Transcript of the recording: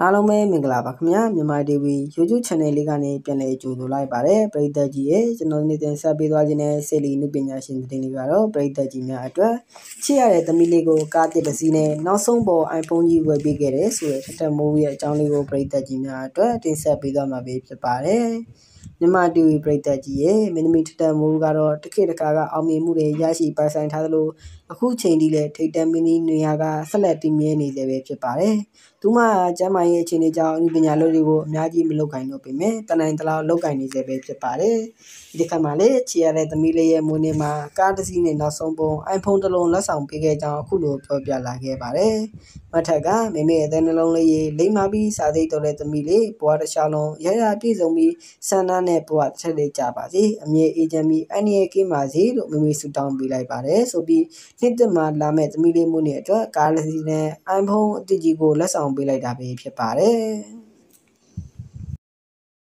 အားလုံးပဲမင်္ဂလာပါခင်ဗျာမြန်မာ TV YouTube Channel လေးကနေပြန်လည်ကြိုဆိုလိုက်ပါတယ်ပရိသတ်ကြီးရေကျွန်တော်နေ့တင်ဆက်ပေးသွားခြင်းနဲ့စေလီနုပညာရှင်တင်လေးကတော့ပရိသတ်ကြီးများအတွက်ချစ်ရတဲ့သမီးလေးကိုကားတစ်ပစီနဲ့နောက်ဆုံးပေါ် iPhone ကြီးဝယ်ပေးခဲ့တယ်ဆိုတဲ့ထက်ထမိုးရဲ့အကြောင်းလေးကိုပရိသတ်ကြီးများအတွက်တင်ဆက်ပေးသွားမှာဖြစ်ပါတယ်မြန်မာတီဗီပရိသတ်ကြီးရဲ့မင်းသမီးထက်တန်မိုးကတော့တစ်ခေတ်တစ်ခါကအောင်မြင်မှုတွေရရှိပိုင်ဆိုင်ထားသလိုအခုချိန်ထိလည်းထိတ်တန့်မင်းကြီးနေရာကဆက်လက်တည်မြဲနေသေးပဲဖြစ်ပါတယ်။သူမကျမ်းမာရေးအခြေအနေကြောင့်ဒီပညာလုပ်တွေကိုအများကြီးမလုပ်ကင်တော့ပေမဲ့တနိုင်တလောက်လုပ်ကင်နေသေးပဲဖြစ်ပါတယ်။ဒီခါမှာလည်းချီရတဲ့သမီးလေးရဲ့မွေးနေ့မှာကားတစ်စီးနဲ့နောက်ဆုံးပုံ iPhone တစ်လုံးလက်ဆောင်ပေးခဲ့ကြောင်းအခုလိုပြောပြလာခဲ့ပါတယ်။မထက်ကမိမိအသက်နှလုံးလေးလိမ့်မာပြီးစာသိတော်တဲ့သမီးလေးဘွားတစ်ချောင်းလုံးရရပြည့်စုံပြီးဆန္ဒနဲ့ဘဝတစ်ချက်လေးကြပါစေအမြဲအေးချမ်းပြီးအန္တရာယ်ကင်းပါစေလို့မိမိဆုတောင်းပေးလိုက်ပါတယ်ဆိုပြီးနှစ်သက်မှာလာမဲ့သမီးလေးမှုနဲ့အတွက်ကားလစီနဲ့ iPhone အသစ်ကြီးကိုလက်ဆောင်ပေးလိုက်တာပဲဖြစ်ပါတယ်